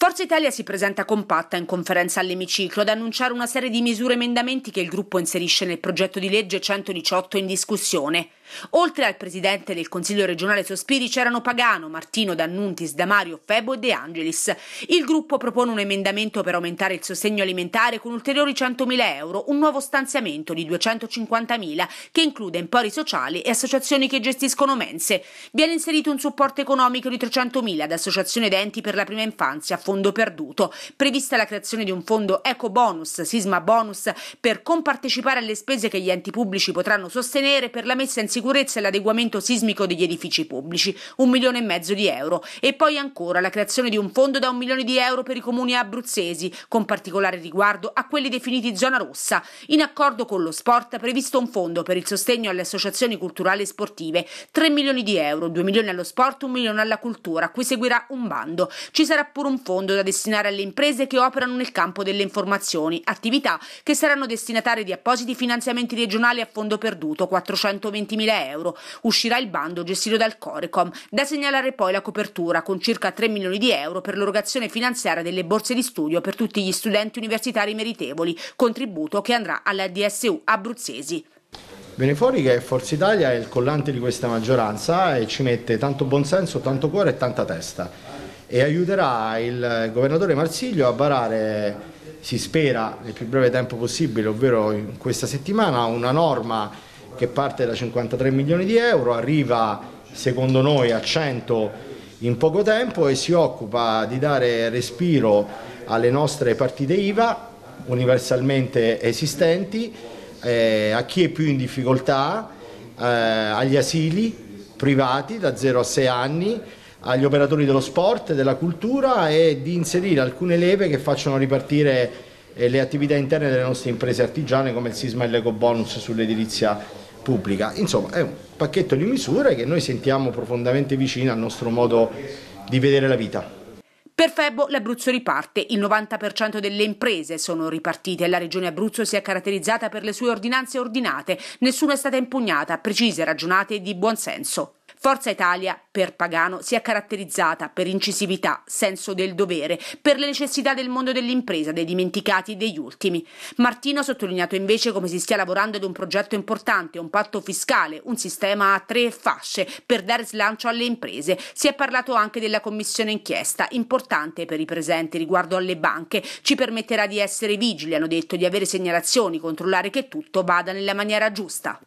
Forza Italia si presenta compatta in conferenza all'emiciclo ad annunciare una serie di misure e emendamenti che il gruppo inserisce nel progetto di legge 118 in discussione. Oltre al presidente del Consiglio regionale Sospiri c'erano Pagano, Martino D'Annuntis, Damario Febo e De Angelis. Il gruppo propone un emendamento per aumentare il sostegno alimentare con ulteriori 100.000 euro, un nuovo stanziamento di 250.000 che include empori sociali e associazioni che gestiscono mense. Viene inserito un supporto economico di 300.000 ad associazioni ed enti per la prima infanzia a fondo perduto. Prevista la creazione di un fondo eco bonus, sisma bonus, per compartecipare alle spese che gli enti pubblici potranno sostenere per la messa in sicurezza sicurezza e l'adeguamento sismico degli edifici pubblici, un milione e mezzo di euro, e poi ancora la creazione di un fondo da un milione di euro per i comuni abruzzesi, con particolare riguardo a quelli definiti zona rossa. In accordo con lo sport è previsto un fondo per il sostegno alle associazioni culturali e sportive, 3 milioni di euro, 2 milioni allo sport, 1 milione alla cultura, a cui seguirà un bando. Ci sarà pure un fondo da destinare alle imprese che operano nel campo delle informazioni, attività che saranno destinatarie di appositi finanziamenti regionali a fondo perduto, 420 mila euro. Uscirà il bando gestito dal Corecom. Da segnalare poi la copertura con circa 3 milioni di euro per l'erogazione finanziaria delle borse di studio per tutti gli studenti universitari meritevoli, contributo che andrà alla DSU abruzzesi. fuori che Forza Italia è il collante di questa maggioranza e ci mette tanto buonsenso, tanto cuore e tanta testa e aiuterà il governatore Marsiglio a varare, si spera nel più breve tempo possibile, ovvero in questa settimana, una norma che parte da 53 milioni di euro, arriva secondo noi a 100 in poco tempo e si occupa di dare respiro alle nostre partite IVA universalmente esistenti, eh, a chi è più in difficoltà, eh, agli asili privati da 0 a 6 anni, agli operatori dello sport, della cultura e di inserire alcune leve che facciano ripartire eh, le attività interne delle nostre imprese artigiane come il sisma e l'eco bonus sull'edilizia pubblica. Insomma è un pacchetto di misure che noi sentiamo profondamente vicine al nostro modo di vedere la vita. Per Febbo l'Abruzzo riparte, il 90% delle imprese sono ripartite, la regione Abruzzo si è caratterizzata per le sue ordinanze ordinate, nessuna è stata impugnata, precise, ragionate e di buon senso. Forza Italia, per Pagano, si è caratterizzata per incisività, senso del dovere, per le necessità del mondo dell'impresa, dei dimenticati e degli ultimi. Martino ha sottolineato invece come si stia lavorando ad un progetto importante, un patto fiscale, un sistema a tre fasce per dare slancio alle imprese. Si è parlato anche della commissione inchiesta, importante per i presenti riguardo alle banche. Ci permetterà di essere vigili, hanno detto, di avere segnalazioni, controllare che tutto vada nella maniera giusta.